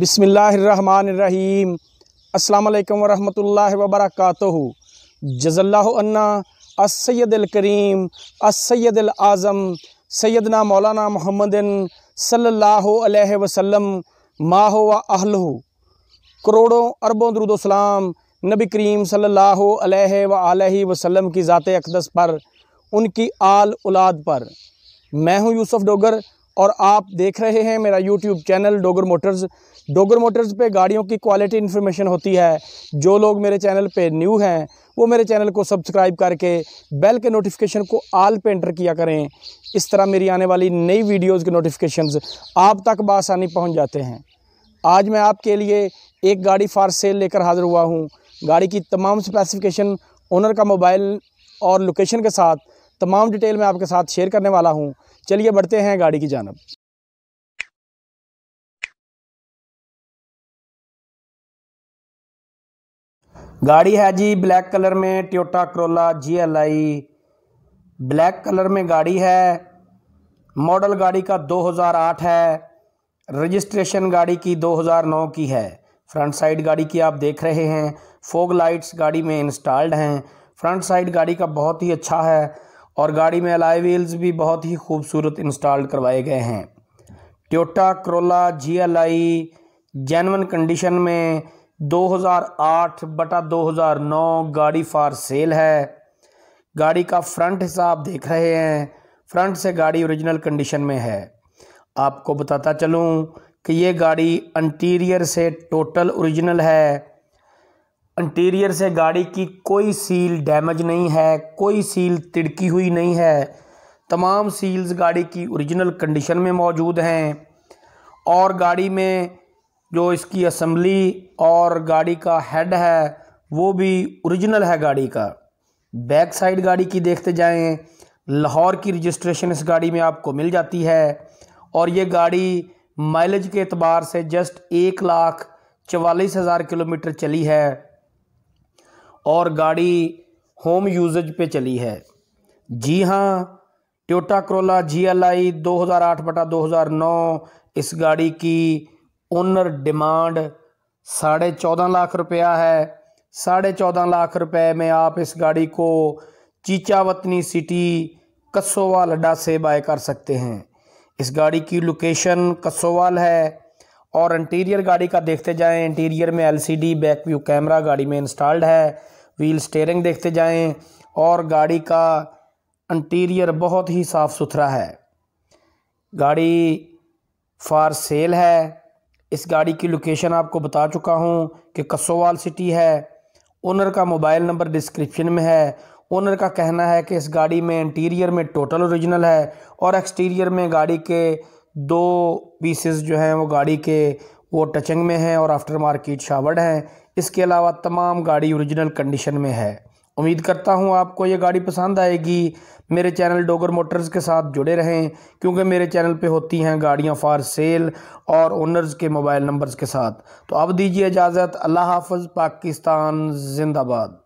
बिसमीम् अल्लाम वरहमतुल्ला वबरक जज़ल्लान्ना असैदलकरीम असैदल आज़म सैदना मौलाना मोहम्मदिन सल्लल्लाहु अलैहि वसल्लम माह व अहलहु करोड़ों अरबों दरुदोसलाम नबी करीम सल्लल्लाहु अलैहि व आलि वसल्लम की ज़ात अकदस पर उनकी आल औलाद पर मैं हूँ यूसुफ़ डोगर और आप देख रहे हैं मेरा YouTube channel Dogar Motors Dogar Motors पे गाड़ियों की क्वालिटी इन्फॉर्मेशन होती है जो लोग मेरे चैनल पे न्यू हैं वो मेरे चैनल को सब्सक्राइब करके बेल के नोटिफिकेशन को आल पे एंटर किया करें इस तरह मेरी आने वाली नई वीडियोज़ के नोटिफिकेशन आप तक बसानी पहुँच जाते हैं आज मैं आपके लिए एक गाड़ी फार सेल लेकर हाज़िर हुआ हूँ गाड़ी की तमाम स्पेसिफिकेशन ओनर का मोबाइल और लोकेशन के साथ तमाम डिटेल मैं आपके साथ शेयर करने वाला हूँ चलिए बढ़ते हैं गाड़ी की जानब गाड़ी है जी ब्लैक कलर में Toyota Corolla G L I black colour में गाड़ी है मॉडल गाड़ी का 2008 है रजिस्ट्रेशन गाड़ी की 2009 की है फ्रंट साइड गाड़ी की आप देख रहे हैं फोग लाइट्स गाड़ी में इंस्टॉल्ड हैं फ्रंट साइड गाड़ी का बहुत ही अच्छा है और गाड़ी में अलाई व्हील्स भी बहुत ही खूबसूरत इंस्टॉल करवाए गए हैं Toyota Corolla G L I genuine condition में 2008 बटा 2009 गाड़ी फार सेल है गाड़ी का फ्रंट हिसाब आप देख रहे हैं फ्रंट से गाड़ी ओरिजिनल कंडीशन में है आपको बताता चलूं कि ये गाड़ी इंटीरियर से टोटल ओरिजिनल है इंटीरियर से गाड़ी की कोई सील डैमेज नहीं है कोई सील तिड़की हुई नहीं है तमाम सील्स गाड़ी की ओरिजिनल कंडीशन में मौजूद हैं और गाड़ी में जो इसकी असम्बली और गाड़ी का हेड है वो भी ओरिजिनल है गाड़ी का बैक साइड गाड़ी की देखते जाएं लाहौर की रजिस्ट्रेशन इस गाड़ी में आपको मिल जाती है और ये गाड़ी माइलेज के अतबार से जस्ट एक लाख चवालीस हज़ार किलोमीटर चली है और गाड़ी होम यूजेज पे चली है जी हाँ Toyota Corolla G L I दो हज़ार आठ बटा दो हज़ार नौ इस गाड़ी की ओनर डिमांड साढ़े चौदह लाख रुपया है साढ़े चौदह लाख रुपए में आप इस गाड़ी को चीचावतनी सिटी कसोवाल अड्डा से बाय कर सकते हैं इस गाड़ी की लोकेशन कसोवाल है और इंटीरियर गाड़ी का देखते जाएं इंटीरियर में एलसीडी बैक व्यू कैमरा गाड़ी में इंस्टॉल्ड है व्हील स्टेयरिंग देखते जाएं और गाड़ी का इंटीरियर बहुत ही साफ़ सुथरा है गाड़ी फॉर सेल है इस गाड़ी की लोकेशन आपको बता चुका हूँ कि कसोवाल सिटी है ओनर का मोबाइल नंबर डिस्क्रिप्शन में है ओनर का कहना है कि इस गाड़ी में इंटीरियर में टोटल ओरिजिनल है और एक्सटीरियर में गाड़ी के दो पीसेस जो हैं वो गाड़ी के वो टचिंग में हैं और आफ्टर मार्केट शावर्ड हैं इसके अलावा तमाम गाड़ी ओरिजिनल कंडीशन में है उम्मीद करता हूँ आपको ये गाड़ी पसंद आएगी मेरे चैनल डोगर मोटर्स के साथ जुड़े रहें क्योंकि मेरे चैनल पे होती हैं गाड़ियाँ फ़ार सेल और ओनर्स के मोबाइल नंबर्स के साथ तो अब दीजिए इजाज़त अल्लाह हाफ़ पाकिस्तान जिंदाबाद